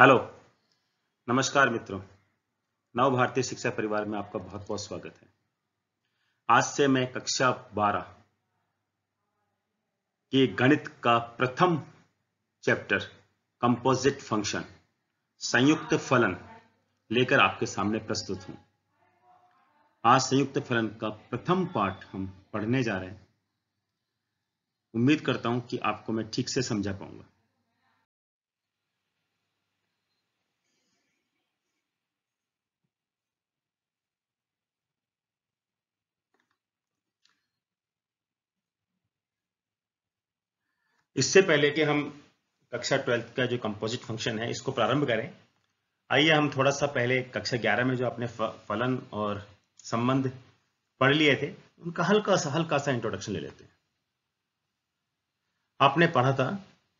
Hello नमस्कार मित्रों नव भारतीय शिक्षा परिवार में आपका बहुत बहुत स्वागत है आज से मैं कक्षा 12 के गणित का प्रथम चैप्टर कंपोजिट फंक्शन संयुक्त फलन लेकर आपके सामने प्रस्तुत हूं आज संयुक्त फलन का प्रथम पाठ हम पढ़ने जा रहे हैं उम्मीद करता हूं कि आपको मैं ठीक से समझा पाऊंगा इससे पहले कि हम कक्षा ट्वेल्थ का जो कंपोजिट फंक्शन है इसको प्रारंभ करें आइए हम थोड़ा सा पहले कक्षा ग्यारह में जो अपने फलन और संबंध पढ़ लिए थे उनका हल्का सा हल्का सा इंट्रोडक्शन ले लेते हैं आपने पढ़ा था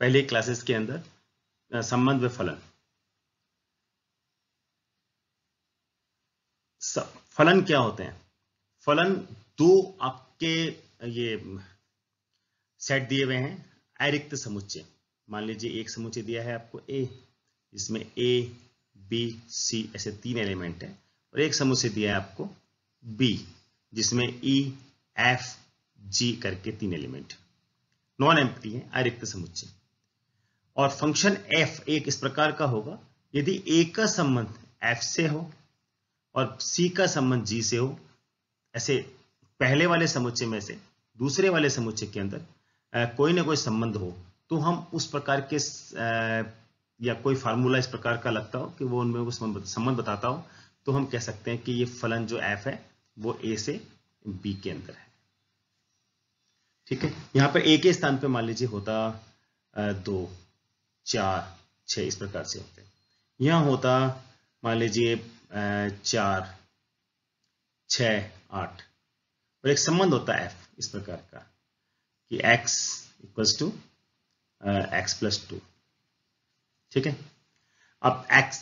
पहले क्लासेस के अंदर संबंध व फलन फलन क्या होते हैं फलन दो आपके ये सेट दिए हुए हैं अरिक्त समुच्चय मान लीजिए एक समुच्चय दिया है आपको ए जिसमें ए बी सी ऐसे तीन एलिमेंट हैं और एक समुच्चय दिया है आपको बी जिसमें ई एफ जी करके तीन एलिमेंट नॉन एम्प्टी है अरिक्त समुच्चय और फंक्शन एफ एक इस प्रकार का होगा यदि ए का संबंध एफ से हो और सी का संबंध जी से हो ऐसे पहले वाले समुच्चय में से दूसरे वाले समुच्चय के अंदर कोई ना कोई संबंध हो तो हम उस प्रकार के या कोई फार्मूला इस प्रकार का लगता हो कि वो उनमें वो संबंध बताता हो तो हम कह सकते हैं कि ये फलन जो एफ है वो ए से बी के अंदर है ठीक है यहां पर ए के स्थान पे मान लीजिए होता दो चार छ इस प्रकार से होते यहां होता मान लीजिए चार छ आठ और एक संबंध होता है एफ इस प्रकार का कि x equals to x plus two ठीक है अब x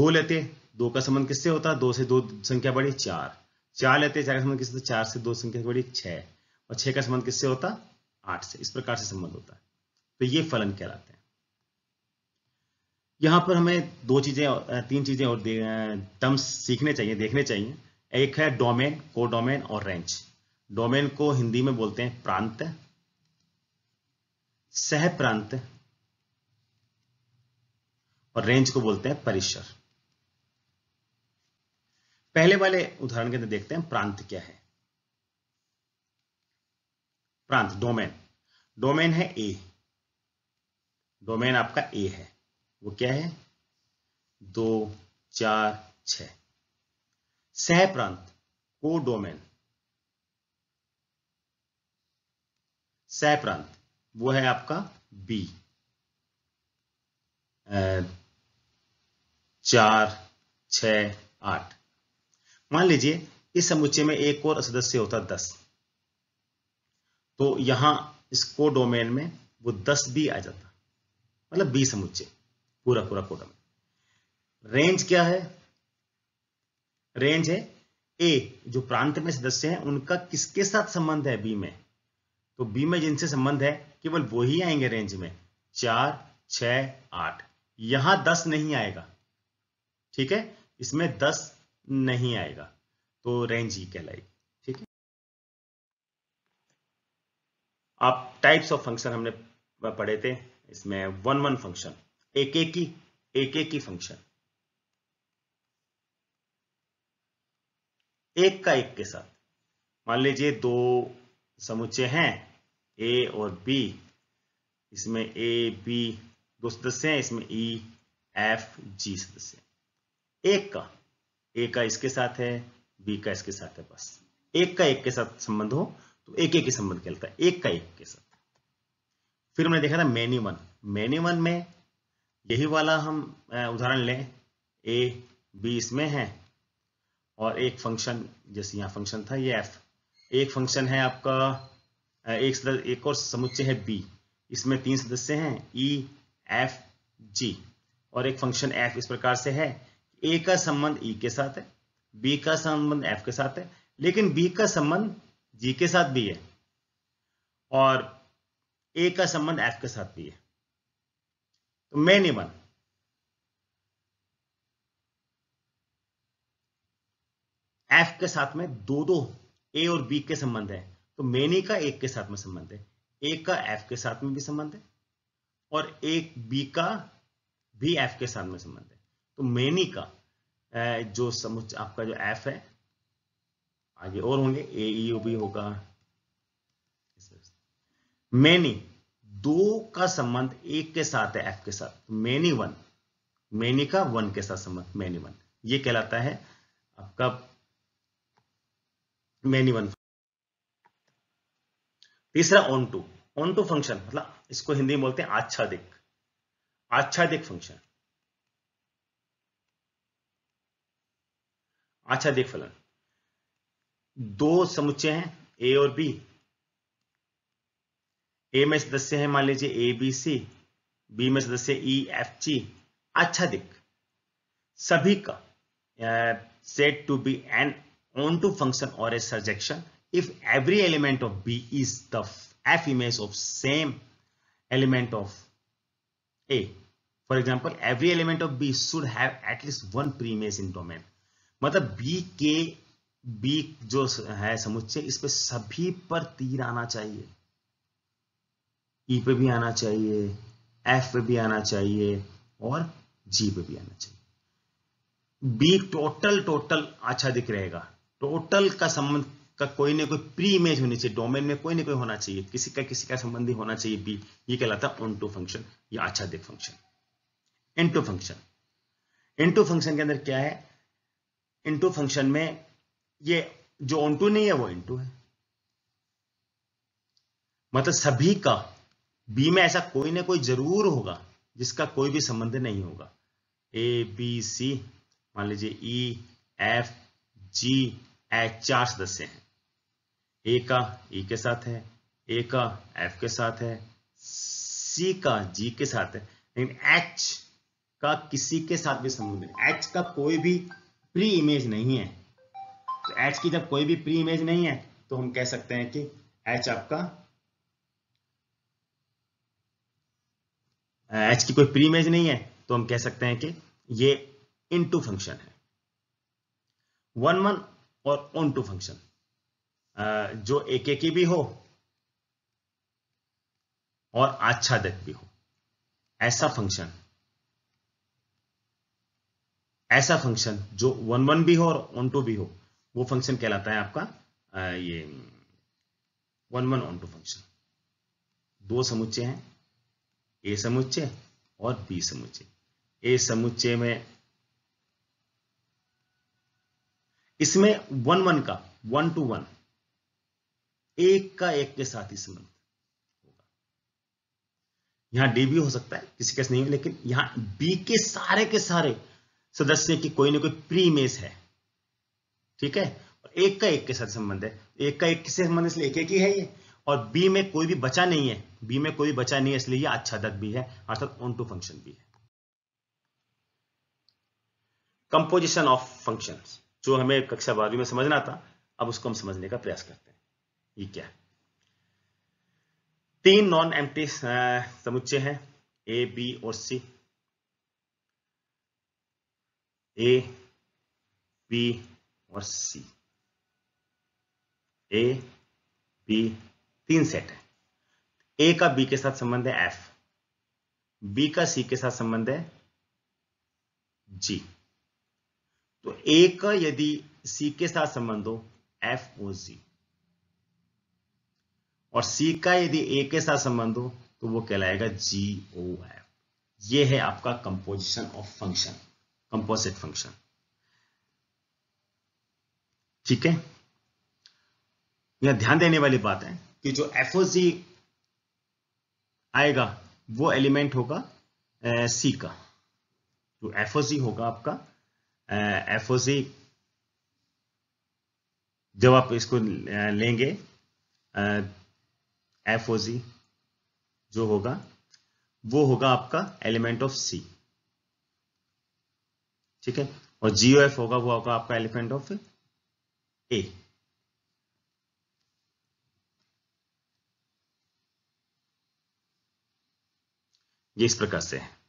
दो लेते दो का संबंध किससे होता दो से दो संख्या बड़ी चार चार लेते चार का संबंध किससे चार से दो संख्या बड़ी छह और छह का संबंध किससे होता आठ से इस प्रकार से संबंध होता है तो ये फलन कहलाते हैं यहां पर हमें दो चीजें तीन चीजें और टर्म्स सीखने चाहिए देखने चाहिए एक है डोमेन को डोमेन और रेंज डोमेन को हिंदी में बोलते हैं प्रांत सह प्रांत और रेंज को बोलते हैं परिसर पहले वाले उदाहरण के अंदर देखते हैं प्रांत क्या है प्रांत डोमेन डोमेन है ए डोमेन आपका ए है वो क्या है दो चार छह सह प्रांत को डोमेन सह प्रांत वो है आपका बी चार छ आठ मान लीजिए इस समुच्चय में एक और सदस्य होता दस तो यहां इसको डोमेन में वो दस बी आ जाता मतलब बी समुच्चय पूरा पूरा को डोमेन रेंज क्या है रेंज है ए जो प्रांत में सदस्य हैं उनका किसके साथ संबंध है बी में तो बी में जिनसे संबंध है केवल वो ही आएंगे रेंज में चार छ आठ यहां दस नहीं आएगा ठीक है इसमें दस नहीं आएगा तो रेंज ही e कहलाएगी ठीक है आप टाइप्स ऑफ फंक्शन हमने पढ़े थे इसमें वन वन फंक्शन एक एक की एक एक की फंक्शन एक का एक के साथ मान लीजिए दो समुच्चय हैं ए और बी इसमें ए बी दो सदस्य हैं इसमें ई एफ जी सदस्य एक का ए का इसके साथ है बी का इसके साथ है बस एक का एक के साथ संबंध हो तो एक एक के संबंध कहलाता है एक का एक के साथ फिर हमने देखा था मैनी वन मैनी वन में यही वाला हम उदाहरण लें ए बी इसमें है और एक फंक्शन जैसे यहां फंक्शन था ये एफ एक फंक्शन है आपका एक एक और समुच्चय है बी इसमें तीन सदस्य हैं ई एफ जी और एक फंक्शन एफ इस प्रकार से है ए का संबंध ई e के साथ है बी का संबंध एफ के साथ है लेकिन बी का संबंध जी के साथ भी है और ए का संबंध एफ के साथ भी है तो मैन इवन एफ के साथ में दो दो ए और बी के संबंध है तो मेनी का एक के साथ में संबंध है एक का एफ के साथ में भी संबंध है और एक बी का भी एफ के साथ में संबंध है तो मेनी का जो समुच आपका जो एफ है आगे और होंगे ए भी e, होगा मेनी दो का संबंध एक के साथ है एफ के साथ मेनी वन मैनी का वन के साथ संबंध मेनी वन ये कहलाता है आपका मैनी वन तीसरा onto onto function मतलब इसको हिंदी में बोलते हैं आच्छादिक आच्छादिक फंक्शन आच्छादिक फलन दो समुच्चय हैं ए और बी ए में सदस्य है मान लीजिए ए बी सी बी में सदस्य ई e, एफ जी आच्छादिक सभी का set to B an onto function और a surjection if every element of B is the F image of same element of A. For example, every element of B should have at least one pre-image in domain. matlab B के B jo hai समुच्चय is pe sabhi par तीर aana chahiye E pe bhi aana chahiye F pe bhi aana chahiye aur G pe bhi aana chahiye B total total अच्छा दिख रहेगा total का संबंध का कोई ना कोई प्री इमेज होनी चाहिए डोमेन में कोई ना कोई होना चाहिए किसी का किसी का संबंधी होना चाहिए बी ये कहलाता है ऑन टू फंक्शन या आच्छादित function into function into function के अंदर क्या है इंटू फंक्शन में ये जो ऑन टू नहीं है वो इंटू है मतलब सभी का बी में ऐसा कोई ना कोई जरूर होगा जिसका कोई भी संबंध नहीं होगा ए बी सी मान लीजिए ई एफ जी एच चार सदस्य हैं ए का ई e के साथ है ए का एफ के साथ है सी का जी के साथ है लेकिन एच का किसी के साथ भी संबंध नहीं एच का कोई भी प्री इमेज नहीं है तो एच की जब कोई भी प्री इमेज नहीं है तो हम कह सकते हैं कि एच आपका एच की कोई प्री इमेज नहीं है तो हम कह सकते हैं कि ये इन टू फंक्शन है वन वन और ऑन टू फंक्शन जो एक एक भी हो और आच्छादक भी हो ऐसा फंक्शन ऐसा फंक्शन जो वन वन भी हो और ऑन टू भी हो वो फंक्शन कहलाता है आपका ये one one onto function दो समुच्चय हैं ए समुच्चय और बी समुच्चय ए समुच्चय में इसमें वन वन का वन टू वन एक का एक के साथ ही संबंध होगा यहां डी भी हो सकता है किसी केस नहीं लेकिन यहां बी के सारे के सारे सदस्य की कोई ना कोई प्रीमेस है ठीक है और एक का एक के साथ संबंध है एक का एक किससे संबंध इसलिए एक एक ही है ये और बी में कोई भी बचा नहीं है बी में कोई बचा नहीं है इसलिए ये दक भी है अर्थात ऑन टू फंक्शन भी है कंपोजिशन ऑफ फंक्शंस जो हमें कक्षा बारहवीं में समझना था अब उसको हम समझने का प्रयास करते हैं ये क्या है तीन नॉन एम्प्टी समुच्चय हैं ए बी और सी ए बी और सी ए बी तीन सेट है ए का बी के साथ संबंध है एफ बी का सी के साथ संबंध है जी तो ए का यदि सी के साथ संबंध हो एफ और जी और सी का यदि ए के साथ संबंध हो तो वो कहलाएगा जी ओ एफ ये है आपका composition of function composite function ठीक है यह ध्यान देने वाली बात है कि जो एफ आएगा वो एलिमेंट होगा सी का जो एफ होगा आपका एफ जब आप इसको लेंगे एफ ओ जी जो होगा वो होगा आपका एलिमेंट ऑफ सी ठीक है और जीओ एफ होगा वो होगा आपका एलिमेंट ऑफ ए ये इस प्रकार से है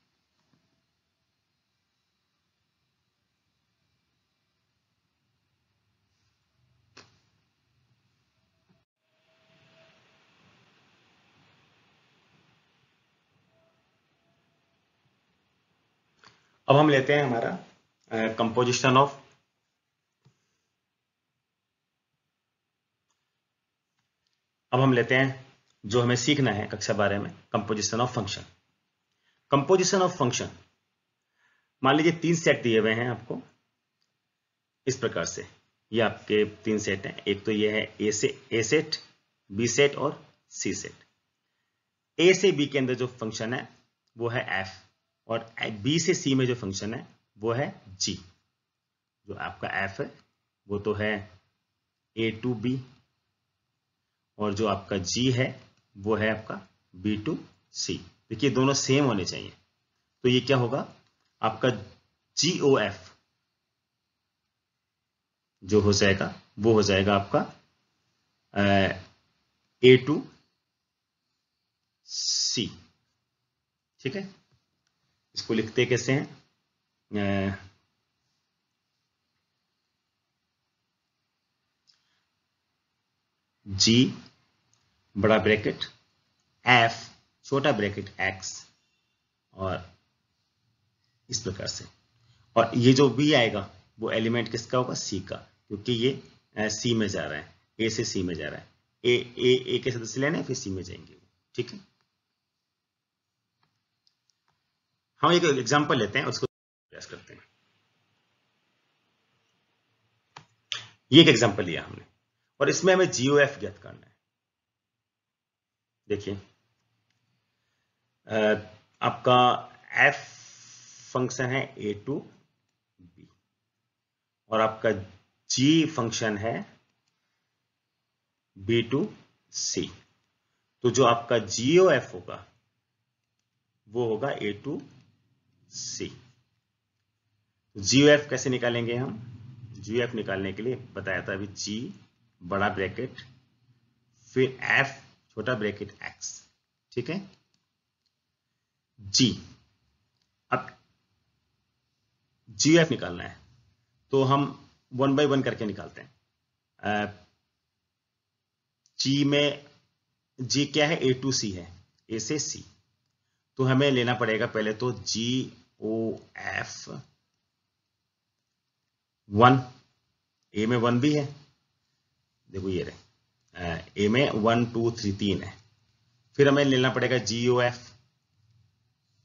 अब हम लेते हैं हमारा कंपोजिशन ऑफ अब हम लेते हैं जो हमें सीखना है कक्षा बारे में composition of function composition of function मान लीजिए तीन सेट दिए हुए हैं आपको इस प्रकार से ये आपके तीन सेट हैं एक तो ये है ए से ए सेट बी सेट और सी सेट ए से बी के अंदर जो फंक्शन है वो है एफ और बी से सी में जो फंक्शन है वो है जी जो आपका एफ है वो तो है ए टू बी और जो आपका जी है वो है आपका बी टू सी देखिए दोनों सेम होने चाहिए तो ये क्या होगा आपका जी ओ एफ जो हो जाएगा वो हो जाएगा आपका ए टू सी ठीक है इसको लिखते कैसे हैं जी बड़ा ब्रैकेट एफ छोटा ब्रैकेट एक्स और इस प्रकार से और ये जो बी आएगा वो एलिमेंट किसका होगा सी का क्योंकि ये सी में जा रहा है ए से सी में जा रहा है ए ए ए के सदस्य लेने फिर सी में जाएंगे ठीक है हम एक एग्जाम्पल लेते हैं उसको प्रयास करते हैं ये एक एग्जाम्पल लिया हमने और इसमें हमें जीओ एफ ज्ञात करना है देखिए आपका एफ फंक्शन है ए टू बी और आपका जी फंक्शन है बी टू सी तो जो आपका जीओ एफ होगा वो होगा ए टू सी जीओ तो एफ कैसे निकालेंगे हम जीओ एफ निकालने के लिए बताया था अभी जी बड़ा ब्रैकेट फिर एफ छोटा ब्रैकेट एक्स ठीक है जी अब जीओ एफ निकालना है तो हम वन बाई वन करके निकालते हैं जी में जी क्या है ए टू सी है ए से सी तो हमें लेना पड़ेगा पहले तो जी ओ एफ वन ए में वन भी है देखो ये रहे ए uh, में वन टू थ्री तीन है फिर हमें लेना पड़ेगा जी ओ एफ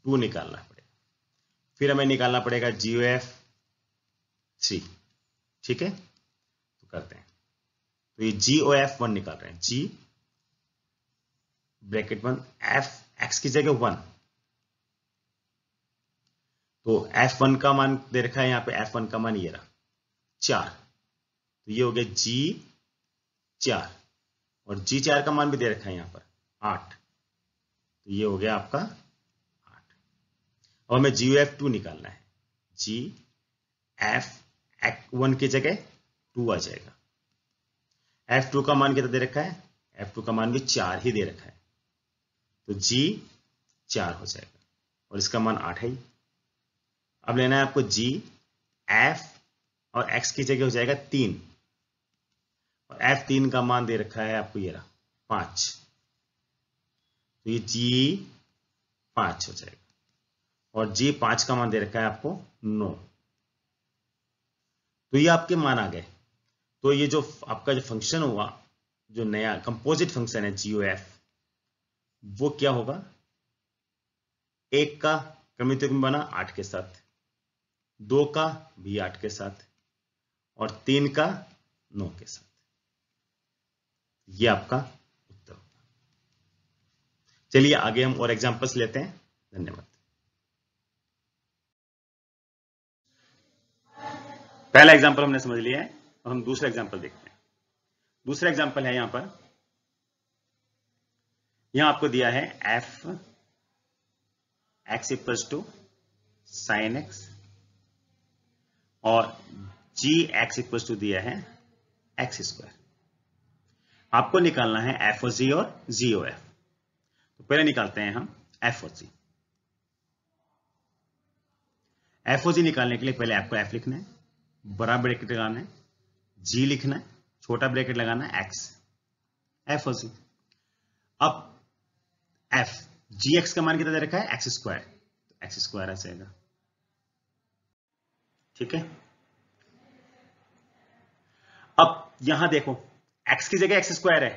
टू निकालना पड़ेगा फिर हमें निकालना पड़ेगा जी ओ एफ थ्री ठीक है तो करते हैं तो ये जी ओ एफ वन निकाल रहे हैं G bracket one F X की जगह वन तो एफ वन का मान दे रखा है यहां पे एफ वन का मान ये रहा चार तो ये हो गया जी चार और जी चार का मान भी दे रखा है यहां पर आठ तो ये हो गया आपका आठ अब हमें जी एफ टू निकालना है जी एफ एक् वन की जगह टू आ जाएगा एफ टू का मान कितना दे रखा है एफ टू का मान भी चार ही दे रखा है तो जी चार हो जाएगा और इसका मान आठ है ही अब लेना है आपको जी एफ और एक्स की जगह हो जाएगा तीन और एफ तीन का मान दे रखा है आपको ये रहा पांच तो ये जी पांच हो जाएगा और जी पांच का मान दे रखा है आपको नौ तो ये आपके मान आ गए तो ये जो आपका जो फंक्शन हुआ जो नया कंपोजिट फंक्शन है जीओ एफ वो क्या होगा एक का क्रमित तो बना आठ के साथ दो का भी आठ के साथ और तीन का नौ के साथ ये आपका उत्तर होगा चलिए आगे हम और एग्जांपल्स लेते हैं धन्यवाद पहला एग्जांपल हमने समझ लिया है और हम दूसरा एग्जांपल देखते हैं दूसरा एग्जांपल है यहां पर यहां आपको दिया है F X equals to sine X और जी एक्स इक्वल टू दिया है एक्स स्क्वायर आपको निकालना है एफ ओ जी और जी ओ एफ तो पहले निकालते हैं हम F O G F O जी निकालने के लिए पहले आपको एफ लिखना है बड़ा ब्रैकेट लगाना है जी लिखना है छोटा ब्रैकेट लगाना है एक्स एफ ओ जी अब एफ जी एक्स का मान कितना दे रखा है एक्स स्क्वायर तो एक्स स्क्वायर आ जाएगा ठीक है अब यहां देखो x की जगह एक्स स्क्वायर है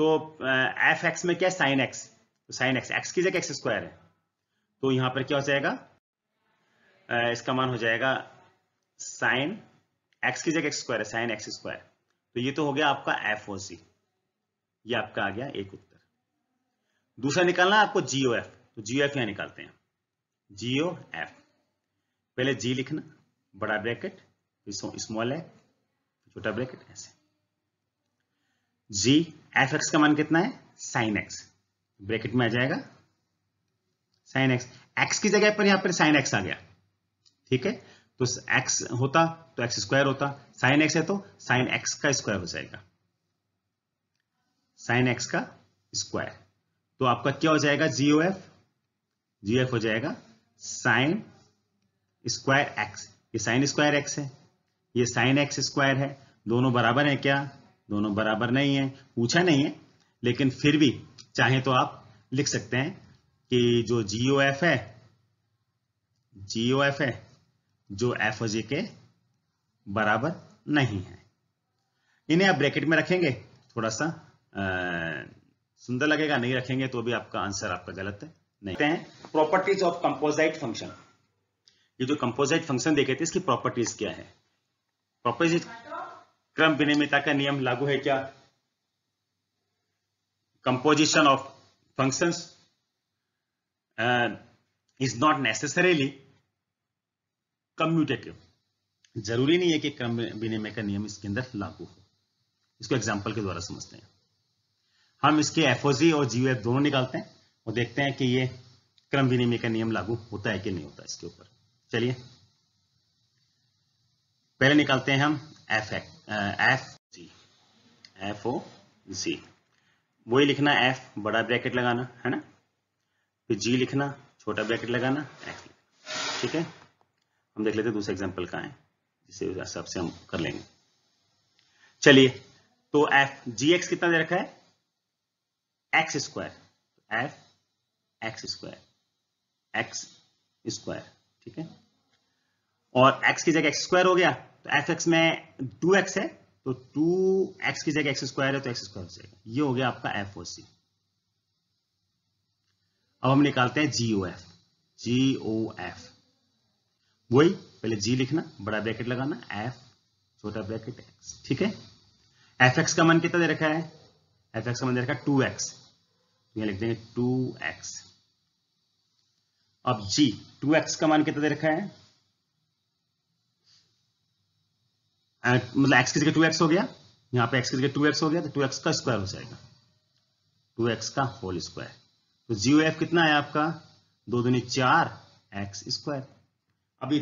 तो एफ एक्स में क्या साइन एक्स तो साइन एक्स एक्स की जगह एक्स स्क्वायर है तो यहां पर क्या हो जाएगा इसका मान हो जाएगा साइन एक्स की जगह एक्स स्क्वायर है साइन एक्स स्क्वायर तो ये तो हो गया आपका एफ ओ सी ये आपका आ गया एक उत्तर दूसरा निकालना है आपको जीओ एफ तो जीओ एफ यहां निकालते हैं जीओ एफ पहले जी लिखना बड़ा ब्रैकेट स्मॉल है छोटा ब्रैकेट ऐसे जी एफ एक्स का मान कितना है साइन एक्स ब्रैकेट में आ जाएगा साइन एक्स एक्स की जगह पर यहां पर साइन एक्स आ गया ठीक है तो एक्स होता तो एक्स स्क्वायर होता साइन एक्स है तो साइन एक्स का स्क्वायर हो जाएगा साइन एक्स का स्क्वायर तो आपका क्या हो जाएगा जीओ एफ जीओ एफ हो जाएगा साइन स्क्वायर एक्स ये साइन स्क्वायर एक्स है ये साइन एक्स स्क्वायर है दोनों बराबर है क्या दोनों बराबर नहीं है पूछा नहीं है लेकिन फिर भी चाहे तो आप लिख सकते हैं कि जो जीओ एफ है जीओ एफ है जो एफ जे के बराबर नहीं है इन्हें आप ब्रैकेट में रखेंगे थोड़ा सा सुंदर लगेगा नहीं रखेंगे तो भी आपका आंसर आपका गलत है नहीं प्रॉपर्टीज ऑफ कंपोजाइट फंक्शन ये जो कंपोजिट फंक्शन देखे थे इसकी प्रॉपर्टीज क्या है प्रॉपर्टीज क्रम विनियमिता का नियम लागू है क्या composition of function is not necessarily commutative जरूरी नहीं है कि क्रम विनिमय का नियम इसके अंदर लागू हो इसको एग्जाम्पल के द्वारा समझते हैं हम इसके एफओजी और जीओएफ दोनों निकालते हैं और देखते हैं कि ये क्रम विनिमय का नियम लागू होता है कि नहीं होता इसके ऊपर चलिए पहले निकालते हैं हम F F G F O G वही लिखना एफ बड़ा ब्रैकेट लगाना है ना फिर जी लिखना छोटा ब्रैकेट लगाना एफ लिखना ठीक है हम देख लेते हैं दूसरे एग्जाम्पल का है जिसे हिसाब से हम कर लेंगे चलिए तो एफ जी एक्स कितना दे रखा है X square F X square X square ठीक है और x की जगह एक्स स्क्वायर हो गया तो एफ एक्स में टू एक्स है तो टू एक्स की जगह एक्स स्क्वायर है तो एक्स स्क्वायर हो जाएगा ये हो गया आपका एफ ओ सी अब हम निकालते हैं जी O F G O F वही पहले जी लिखना बड़ा ब्रैकेट लगाना एफ छोटा ब्रैकेट एक्स ठीक है एफ एक्स का मन कितना दे रखा है एफ एक्स का मन दे रखा है टू एक्स यहां लिख देंगे टू एक्स अब जी टू एक्स का मान कितना दे रखा है मतलब एक्स की जगह टू एक्स हो गया यहां पे एक्स की जगह टू एक्स हो गया तो टू एक्स का स्क्वायर हो जाएगा टू एक्स का होल स्क्वायर तो जीओ एफ कितना है आपका दो दूनी चार एक्स स्क्वायर अभी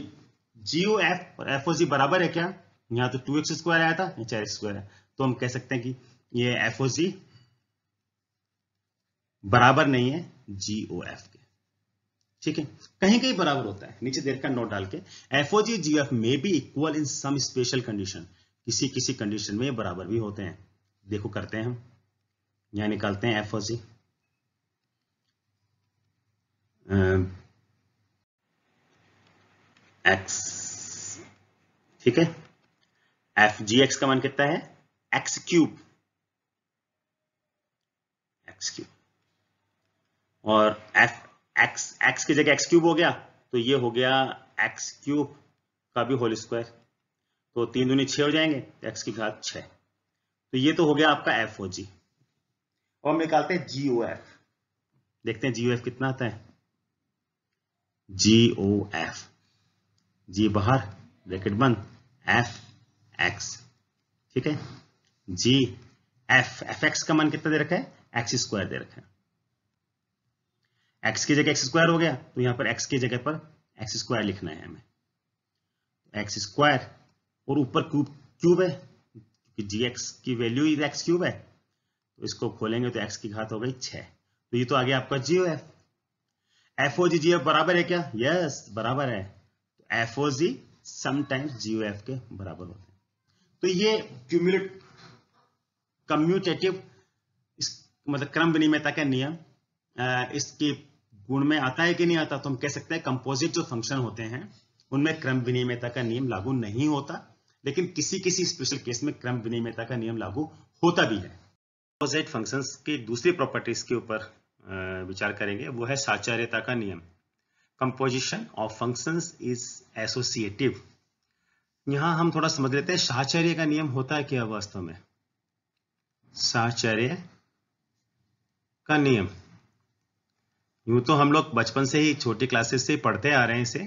जीओ एफ और एफ ओ जी बराबर है क्या यहां तो टू एक्स स्क्वायर आया था यहाँ चार स्क्वायर है तो हम कह सकते हैं कि ये एफ ओ जी बराबर नहीं है जीओ एफ के ठीक है कहीं कहीं बराबर होता है नीचे देर का नोट डाल के F O G F may be equal in some special condition किसी किसी कंडीशन में बराबर भी होते हैं देखो करते हैं हम यहां निकालते हैं एफओजी एक्स ठीक है एफ जी एक्स का मान कितना है एक्स क्यूब एक्स क्यूब और एफ एक्स एक्स की जगह एक्स क्यूब हो गया तो ये हो गया एक्स क्यूब का भी होल स्क्वायर तो तीन दूनी छह हो जाएंगे एक्स की घात छह तो ये तो हो गया आपका एफ ओ जी और हम निकालते हैं जी ओ एफ देखते हैं जी ओ एफ कितना आता है जी ओ एफ जी बाहर ब्रैकेट बंद एफ एक्स ठीक है जी एफ एफ एक्स का मान कितना दे रखा है एक्स स्क्वायर दे रखा है एक्स की जगह एक्स स्क्वायर हो गया तो यहां पर एक्स की जगह पर एक्स स्क्वायर लिखना है हमें एक्स स्क्वायर और ऊपर क्यूब क्यूब है क्योंकि जी एक्स की वैल्यू ही एक्स क्यूब है तो इसको खोलेंगे तो एक्स की घात हो गई छः तो ये तो आ गया आपका G O F F O G G F बराबर है क्या यस yes, बराबर है F O G sometimes G O F के बराबर होते हैं तो ये क्यूमुलेट कम्यूटेटिव मतलब क्रम विनिमयता का नियम इसकी गुण में आता है कि नहीं आता तो हम कह सकते हैं कंपोजिट जो फंक्शन होते हैं उनमें क्रम विनियमता का नियम लागू नहीं होता लेकिन किसी किसी स्पेशल केस में क्रम विनियमता का नियम लागू होता भी है कंपोजिट फंक्शन की दूसरी प्रॉपर्टीज के ऊपर विचार करेंगे वो है साचार्यता का नियम composition of function is associative यहां हम थोड़ा समझ लेते हैं साचार्य का नियम होता है क्या वास्तव में साचार्य का नियम यूँ तो हम लोग बचपन से ही छोटी क्लासेस से पढ़ते आ रहे हैं इसे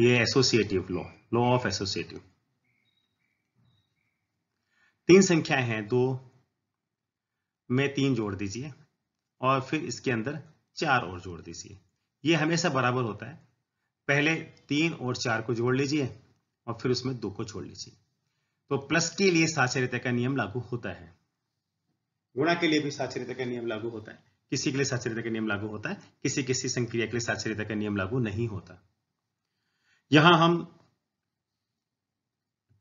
ये associative law law of associative तीन संख्याएं हैं दो में तीन जोड़ दीजिए और फिर इसके अंदर चार और जोड़ दीजिए ये हमेशा बराबर होता है पहले तीन और चार को जोड़ लीजिए और फिर उसमें दो को छोड़ लीजिए तो प्लस के लिए साक्षरता का नियम लागू होता है गुणा के लिए भी साक्षरता का नियम लागू होता है किसी के लिए साक्षरता का नियम लागू होता है किसी किसी संक्रिया के लिए साक्षरता का नियम लागू नहीं होता यहां हम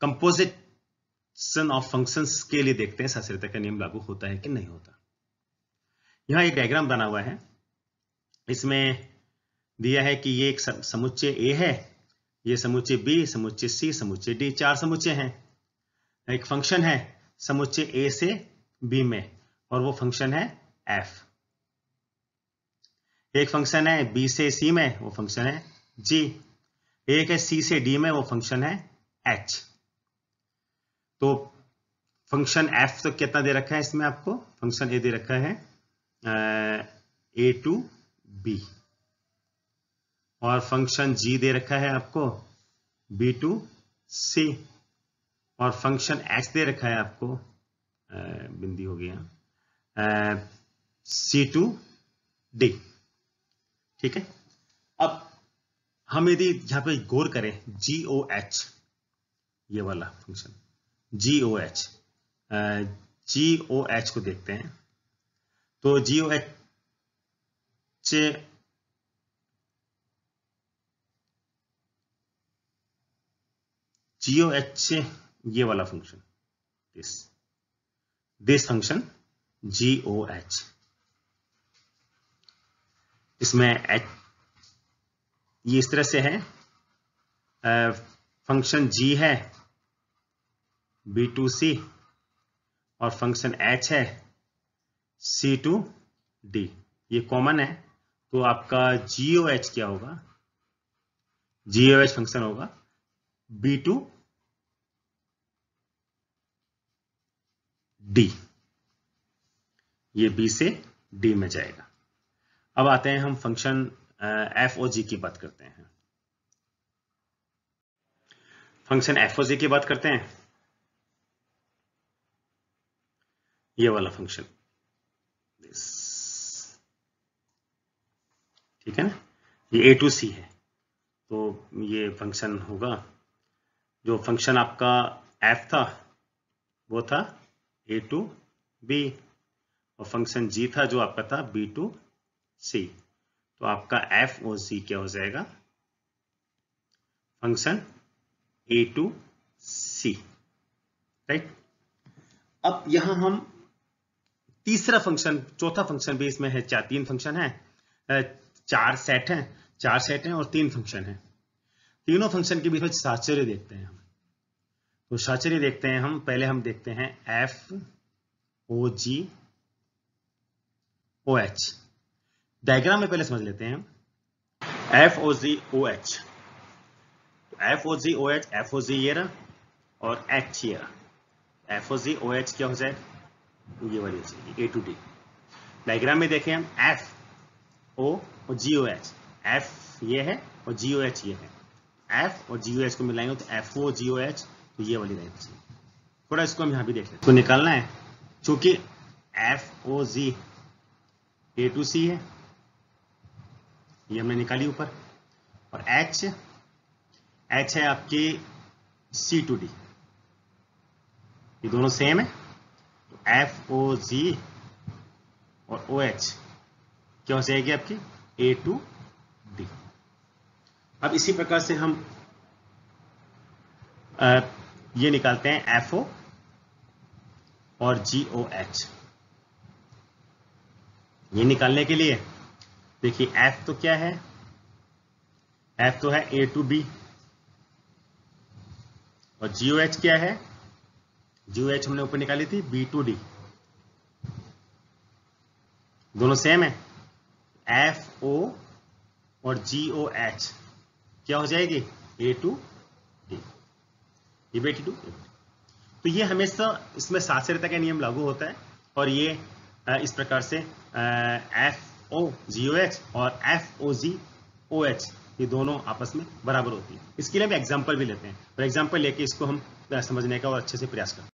कंपोजिशन ऑफ फंक्शंस के लिए देखते हैं साक्षरता का नियम लागू होता है कि नहीं होता यहां एक डायग्राम बना हुआ है इसमें दिया है कि ये एक समुच्चय ए है ये समुच्चय बी समुच्चय सी समुच्चय डी चार समुच्चय हैं एक फंक्शन है समुच्चय ए से बी में और वो फंक्शन है एफ एक फंक्शन है बी से सी में वो फंक्शन है जी एक है सी से डी में वो फंक्शन है एच तो फंक्शन एफ तो कितना दे रखा है इसमें आपको फंक्शन ए दे रखा है ए टू बी और फंक्शन जी दे रखा है आपको बी टू सी और फंक्शन एच दे रखा है आपको बिंदी हो गया सी टू डी ठीक है अब हम यदि यहां पे गौर करें जी ओ एच ये वाला function G O H G O H को देखते हैं तो जी ओ एच जीओ एच ये वाला function this this function G O H इसमें एच ये इस तरह से है फंक्शन जी है बी टू सी और फंक्शन एच है सी टू डी ये कॉमन है तो आपका जी ओ एच क्या होगा जी ओ एच फंक्शन होगा बी टू डी ये बी से डी में जाएगा अब आते हैं हम फंक्शन एफ ओ जी की बात करते हैं फंक्शन एफ ओ जी की बात करते हैं ये वाला फंक्शन ठीक है ना ये ए टू सी है तो ये फंक्शन होगा जो फंक्शन आपका एफ था वो था ए टू बी और फंक्शन जी था जो आपका था बी टू सी तो आपका एफ ओ सी क्या हो जाएगा function A to C right अब यहां हम तीसरा फंक्शन चौथा फंक्शन भी इसमें है चार तीन फंक्शन है चार सेट हैं चार सेट हैं और तीन फंक्शन हैं तीनों फंक्शन के बीच में साचर्य देखते हैं हम तो साचर्य देखते हैं हम पहले हम देखते हैं F O G O H diagram में पहले समझ लेते हैं F O G O H F O G O H F O G ये रहा और एच ये रहा F O G O H क्या हो जाए ये वाली हो जाएगी ए टू डी डायग्राम में देखें हम एफ ओ और जी ओ एच एफ ये है और जी ओ एच ये है एफ और जी ओ एच को मिलाएंगे तो F O G O H तो ये वाली लाइन थोड़ा इसको हम यहां भी देख लेते हैं तो निकालना है चूंकि F O ji A to सी है ये हमने निकाली ऊपर और एच एच है आपकी सी टू डी ये दोनों सेम है तो एफ ओ जी और ओ एच क्यों से आएगी आपकी ए टू डी अब इसी प्रकार से हम आ, ये निकालते हैं एफ ओ और जी ओ एच ये निकालने के लिए देखिए एफ तो क्या है एफ तो है ए टू बी और जीओ एच क्या है जीओ एच हमने ऊपर निकाली थी बी टू डी दोनों सेम है एफ ओ और जी ओ एच क्या हो जाएगी ए टू डी ये बेटी टू तो ये हमेशा इसमें साक्षरता का नियम लागू होता है और ये इस प्रकार से F O G O H और F O G O H ये दोनों आपस में बराबर होती है इसके लिए हम एग्जाम्पल भी लेते हैं फॉर एग्जाम्पल लेके इसको हम समझने का और अच्छे से प्रयास करते हैं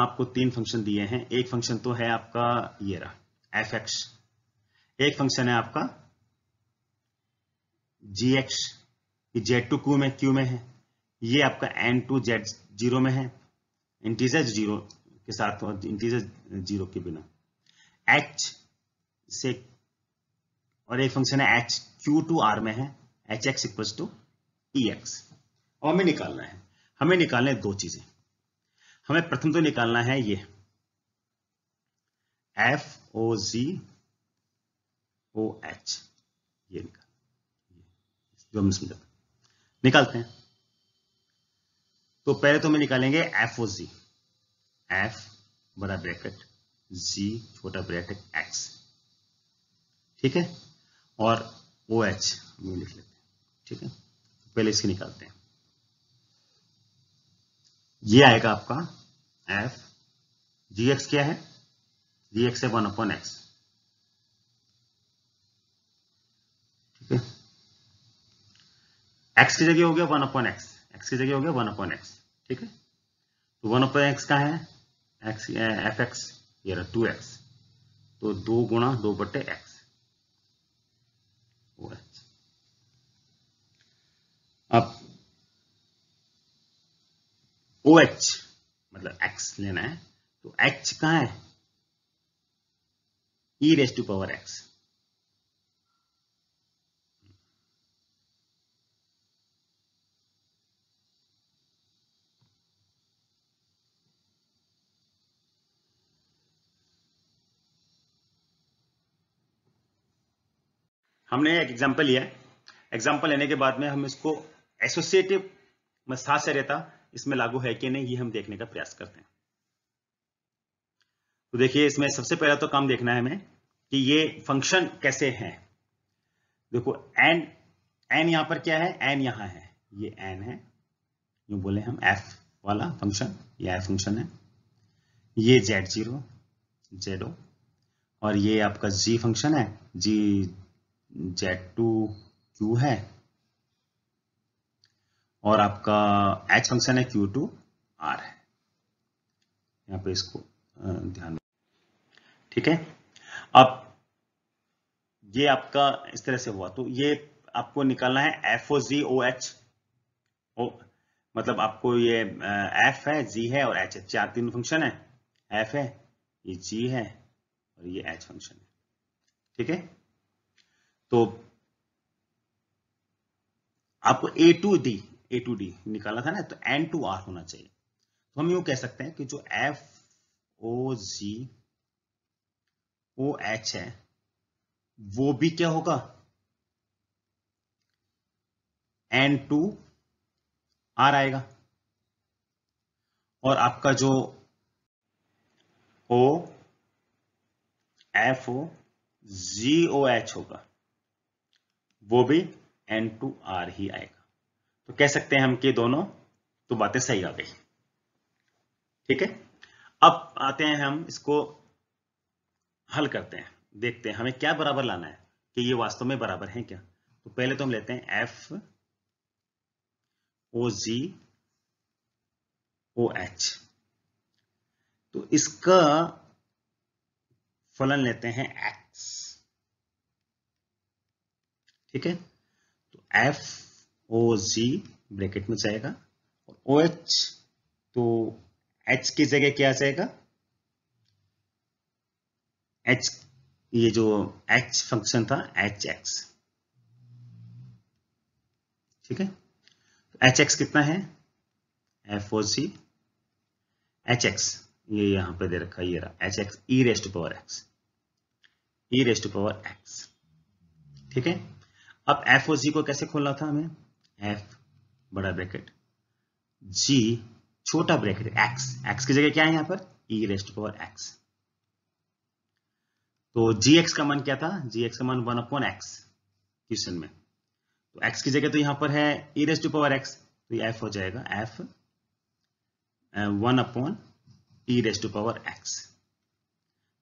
आपको तीन फंक्शन दिए हैं एक फंक्शन तो है आपका ये रहा एफ एक्स एक फंक्शन है आपका G X Z to Q में क्यू में है ये आपका एन टू जेड जीरो में है इंटीजर जीरो के साथ और इंटीजर जीरो के बिना एच से और एक फंक्शन है एच क्यू टू आर में है H X equal to E X और हमें निकालना है हमें निकालना है दो चीजें हमें प्रथम तो निकालना है ये F O G O H ये निकाल जो हम समझा निकालते हैं तो पहले तो हमें निकालेंगे एफ ओ जी एफ बड़ा ब्रैकेट जी छोटा ब्रैकेट एक्स ठीक है और ओ एच हम लिख लेते हैं ठीक है पहले इसके निकालते हैं ये आएगा आपका एफ जी एक्स क्या है जी एक्स है वन अपॉन एक्स ठीक है एक्स की जगह हो गया वन अपॉन एक्स एक्स की जगह हो गया वन अपॉन एक्स ठीक है तो वन अपॉन एक्स का है एक्स एफ एक्स ये रहा टू एक्स तो दो गुणा दो बटे एक्स अब ओ एच मतलब एक्स लेना है तो एच कहा है E raise to power X हमने एक एग्जांपल लिया एग्जांपल लेने के बाद में हम इसको एसोसिएटिव में साथ से रहता इसमें लागू है कि नहीं ये हम देखने का प्रयास करते हैं तो देखिए इसमें सबसे पहला तो काम देखना है हमें कि ये फंक्शन कैसे हैं देखो एन एन यहां पर क्या है एन यहां है ये एन है जो बोले हम एफ वाला फंक्शन ये एफ फंक्शन है ये जेड जीरो ओ और ये आपका जी फंक्शन है जी जेड टू क्यू है और आपका एच फंक्शन है क्यू टू आर है यहां पे इसको ध्यान ठीक है अब ये आपका इस तरह से हुआ तो ये आपको निकालना है F O G O H O मतलब आपको ये एफ है जी है और एच है चार तीन फंक्शन है एफ है ये जी है और ये एच फंक्शन है ठीक है तो आपको A to D A to D निकाला था ना तो एन टू आर होना चाहिए तो हम यू कह सकते हैं कि जो F O G O H है वो भी क्या होगा एन टू आर आएगा और आपका जो O F O G O H होगा वो भी एन टू आर ही आएगा तो कह सकते हैं हम कि दोनों तो बातें सही आ गई ठीक है अब आते हैं हम इसको हल करते हैं देखते हैं हमें क्या बराबर लाना है कि ये वास्तव में बराबर है क्या तो पहले तो हम लेते हैं F O G O H तो इसका फलन लेते हैं एक्स ठीक है तो एफ ओ जी ब्रैकेट में जाएगा और ओ एच तो एच की जगह क्या जाएगा एच ये जो एच फंक्शन था एच एक्स ठीक है एच एक्स कितना है F O C H X ये यहां पे दे रखा ये रहा H X E raised power X E raised power x ठीक है अब एफ ओ सी को कैसे खोलना था हमें एफ बड़ा ब्रैकेट जी छोटा ब्रैकेट एक्स एक्स की जगह क्या है यहां पर ई रेस्ट पावर एक्स तो जी एक्स का मान क्या था जी एक्स का मान वन अपॉन एक्स क्वेश्चन में तो एक्स की जगह तो यहां पर है ई रेस्ट पावर एक्स तो ये एफ हो जाएगा f one upon e raised power x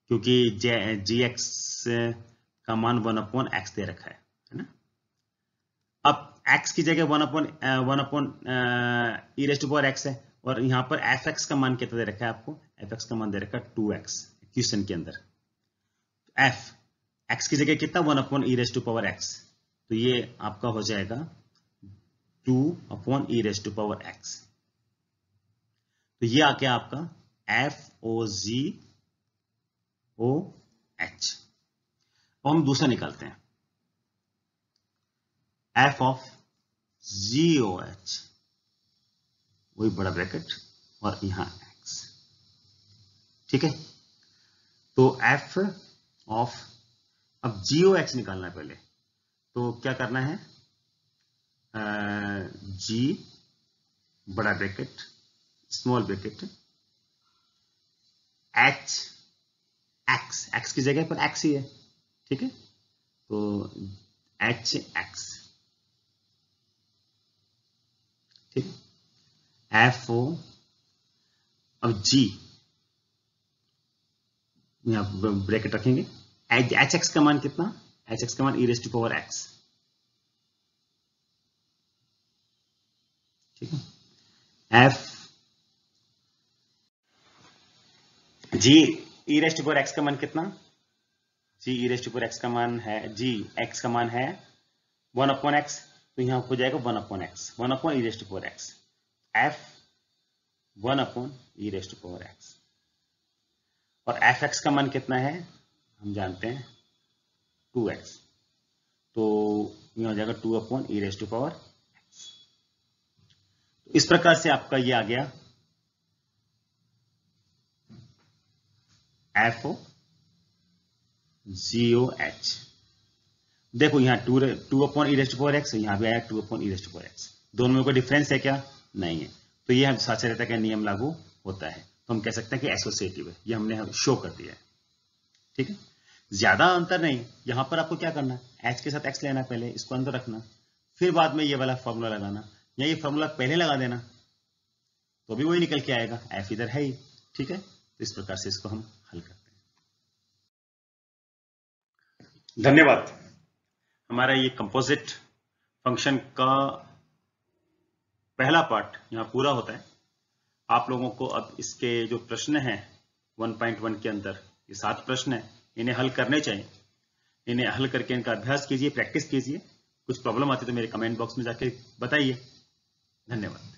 क्योंकि जे जी एक्स का मान वन अपॉन एक्स दे रखा है है ना अब x की जगह one upon one upon e raised power x है और यहाँ पर एफ एक्स का मान कितना दे रखा है आपको एफ एक्स का मान दे रखा है टू एक्स क्वेश्चन के अंदर f x की जगह कितना one upon e raised power x तो ये आपका हो जाएगा two upon e raised power x तो ये आके आपका F O G O H और हम दूसरा निकालते हैं f of h वही बड़ा ब्रैकेट और यहां x ठीक है तो f ऑफ अब एक्स निकालना है पहले तो क्या करना है जी बड़ा bracket small bracket h x x की जगह पर एक्स ही है ठीक है तो एच एक्स ठीक एफ ओ अब जी यहां ब्रैकेट रखेंगे एच एक्स का मान कितना एच एक्स का मान e raise to power x ठीक है f g e raised two power x का मान कितना g e raised two power x का मान है जी एक्स का मान है वन अपॉन एक्स तो यहां हो जाएगा one upon x one upon e raised four x f one upon e raised four x और एफ एक्स का मान कितना है हम जानते हैं टू एक्स तो यहां हो जाएगा two upon e raised power x तो इस प्रकार से आपका ये आ गया एफ ओ जीओ एच देखो यहाँ two two upon e four x यहाँ भी आया two upon e four x दोनों में कोई डिफरेंस है क्या नहीं है तो ये साक्षरता का नियम लागू होता है तो हम कह सकते हैं कि एसोसिएटिव है ये हमने शो कर दिया है ठीक है ज्यादा अंतर नहीं यहां पर आपको क्या करना है एच के साथ एक्स लेना पहले इसको अंदर रखना फिर बाद में ये वाला फॉर्मूला लगाना या ये फॉर्मूला पहले लगा देना तो भी वही निकल के आएगा एफ इधर है ही ठीक है तो इस प्रकार से इसको हम हल करते हैं धन्यवाद हमारा ये कंपोजिट फंक्शन का पहला पार्ट यहाँ पूरा होता है आप लोगों को अब इसके जो प्रश्न हैं 1.1 के अंदर ये सात प्रश्न हैं इन्हें हल करने चाहिए इन्हें हल करके इनका अभ्यास कीजिए प्रैक्टिस कीजिए कुछ प्रॉब्लम आती है तो मेरे कमेंट बॉक्स में जाके बताइए धन्यवाद